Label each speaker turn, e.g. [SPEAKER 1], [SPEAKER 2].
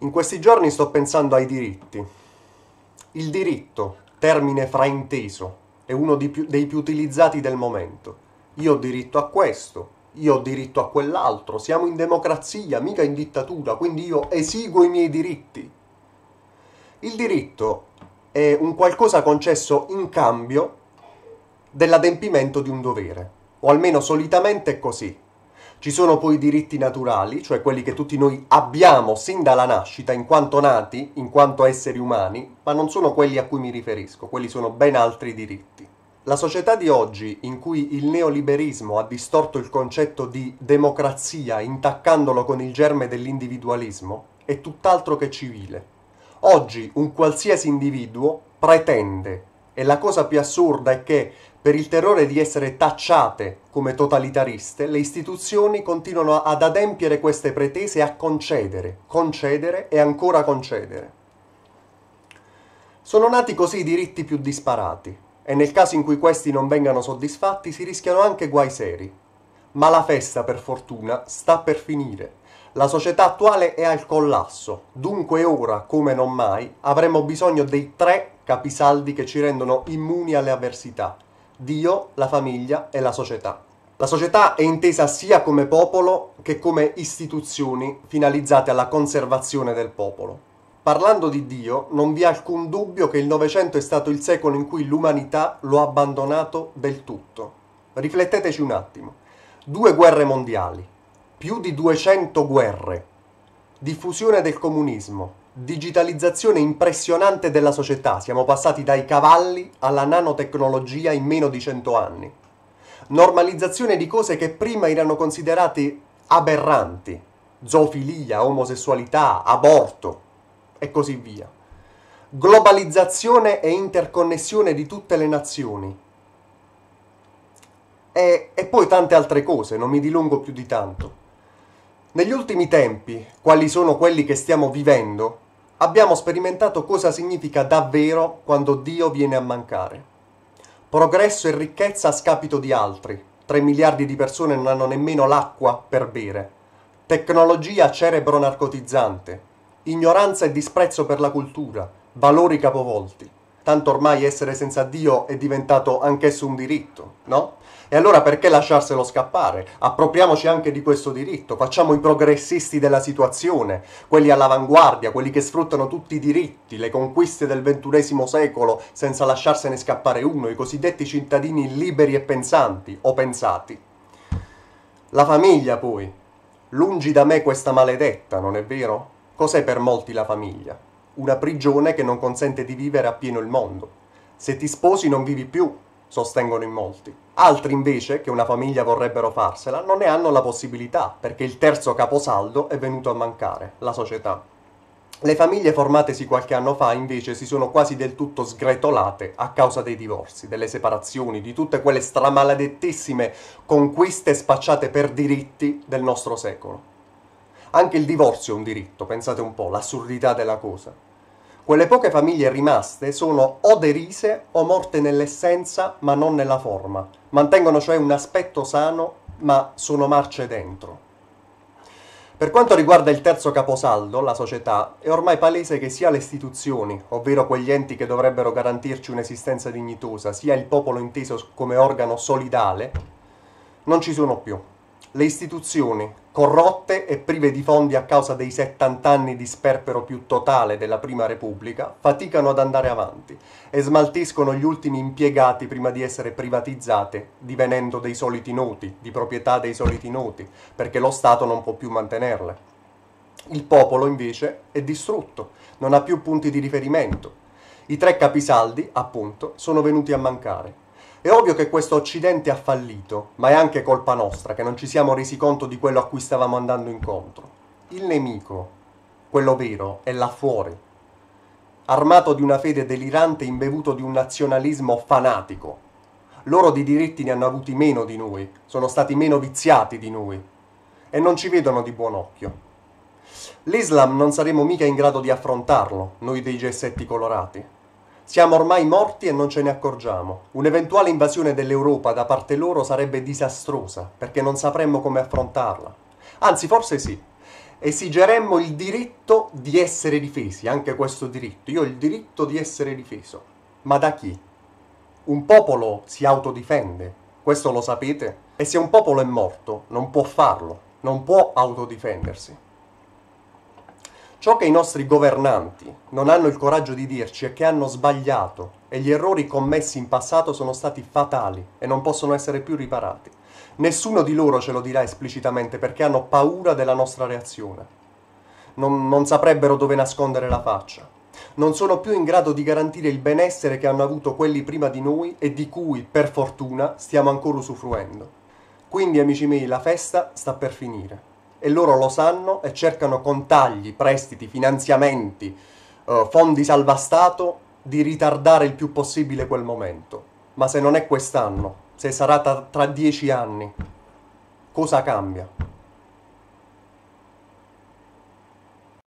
[SPEAKER 1] In questi giorni sto pensando ai diritti. Il diritto, termine frainteso, è uno più, dei più utilizzati del momento. Io ho diritto a questo, io ho diritto a quell'altro, siamo in democrazia, mica in dittatura, quindi io esigo i miei diritti. Il diritto è un qualcosa concesso in cambio dell'adempimento di un dovere, o almeno solitamente è così. Ci sono poi i diritti naturali, cioè quelli che tutti noi abbiamo sin dalla nascita, in quanto nati, in quanto esseri umani, ma non sono quelli a cui mi riferisco, quelli sono ben altri diritti. La società di oggi, in cui il neoliberismo ha distorto il concetto di democrazia intaccandolo con il germe dell'individualismo, è tutt'altro che civile. Oggi un qualsiasi individuo pretende e la cosa più assurda è che, per il terrore di essere tacciate come totalitariste, le istituzioni continuano ad adempiere queste pretese e a concedere, concedere e ancora concedere. Sono nati così i diritti più disparati e nel caso in cui questi non vengano soddisfatti si rischiano anche guai seri. Ma la festa, per fortuna, sta per finire. La società attuale è al collasso, dunque ora, come non mai, avremo bisogno dei tre capisaldi che ci rendono immuni alle avversità, Dio, la famiglia e la società. La società è intesa sia come popolo che come istituzioni finalizzate alla conservazione del popolo. Parlando di Dio, non vi è alcun dubbio che il Novecento è stato il secolo in cui l'umanità lo ha abbandonato del tutto. Rifletteteci un attimo. Due guerre mondiali, più di 200 guerre, diffusione del comunismo, digitalizzazione impressionante della società. Siamo passati dai cavalli alla nanotecnologia in meno di 100 anni. Normalizzazione di cose che prima erano considerate aberranti, zoofilia, omosessualità, aborto e così via. Globalizzazione e interconnessione di tutte le nazioni. E, e poi tante altre cose, non mi dilungo più di tanto. Negli ultimi tempi, quali sono quelli che stiamo vivendo, abbiamo sperimentato cosa significa davvero quando Dio viene a mancare. Progresso e ricchezza a scapito di altri. 3 miliardi di persone non hanno nemmeno l'acqua per bere. Tecnologia cerebro narcotizzante. Ignoranza e disprezzo per la cultura. Valori capovolti tanto ormai essere senza Dio è diventato anch'esso un diritto, no? E allora perché lasciarselo scappare? Appropriamoci anche di questo diritto, facciamo i progressisti della situazione, quelli all'avanguardia, quelli che sfruttano tutti i diritti, le conquiste del XXI secolo senza lasciarsene scappare uno, i cosiddetti cittadini liberi e pensanti o pensati. La famiglia poi. Lungi da me questa maledetta, non è vero? Cos'è per molti la famiglia? una prigione che non consente di vivere appieno il mondo. Se ti sposi non vivi più, sostengono in molti. Altri invece, che una famiglia vorrebbero farsela, non ne hanno la possibilità, perché il terzo caposaldo è venuto a mancare, la società. Le famiglie formatesi qualche anno fa invece si sono quasi del tutto sgretolate a causa dei divorzi, delle separazioni, di tutte quelle stramaladettissime conquiste spacciate per diritti del nostro secolo. Anche il divorzio è un diritto, pensate un po', l'assurdità della cosa. Quelle poche famiglie rimaste sono o derise o morte nell'essenza ma non nella forma, mantengono cioè un aspetto sano ma sono marce dentro. Per quanto riguarda il terzo caposaldo, la società, è ormai palese che sia le istituzioni, ovvero quegli enti che dovrebbero garantirci un'esistenza dignitosa, sia il popolo inteso come organo solidale, non ci sono più le istituzioni, corrotte e prive di fondi a causa dei 70 anni di sperpero più totale della Prima Repubblica, faticano ad andare avanti e smaltiscono gli ultimi impiegati prima di essere privatizzate, divenendo dei soliti noti, di proprietà dei soliti noti, perché lo Stato non può più mantenerle. Il popolo invece è distrutto, non ha più punti di riferimento. I tre capisaldi, appunto, sono venuti a mancare. È ovvio che questo Occidente ha fallito, ma è anche colpa nostra che non ci siamo resi conto di quello a cui stavamo andando incontro. Il nemico, quello vero, è là fuori, armato di una fede delirante imbevuto di un nazionalismo fanatico. Loro di diritti ne hanno avuti meno di noi, sono stati meno viziati di noi e non ci vedono di buon occhio. L'Islam non saremo mica in grado di affrontarlo, noi dei gessetti colorati. Siamo ormai morti e non ce ne accorgiamo. Un'eventuale invasione dell'Europa da parte loro sarebbe disastrosa, perché non sapremmo come affrontarla. Anzi, forse sì. Esigeremmo il diritto di essere difesi, anche questo diritto. Io ho il diritto di essere difeso. Ma da chi? Un popolo si autodifende, questo lo sapete? E se un popolo è morto, non può farlo, non può autodifendersi. Ciò che i nostri governanti non hanno il coraggio di dirci è che hanno sbagliato e gli errori commessi in passato sono stati fatali e non possono essere più riparati. Nessuno di loro ce lo dirà esplicitamente perché hanno paura della nostra reazione. Non, non saprebbero dove nascondere la faccia. Non sono più in grado di garantire il benessere che hanno avuto quelli prima di noi e di cui, per fortuna, stiamo ancora usufruendo. Quindi, amici miei, la festa sta per finire e loro lo sanno e cercano con tagli, prestiti, finanziamenti, eh, fondi Stato di ritardare il più possibile quel momento. Ma se non è quest'anno, se sarà tra, tra dieci anni, cosa cambia?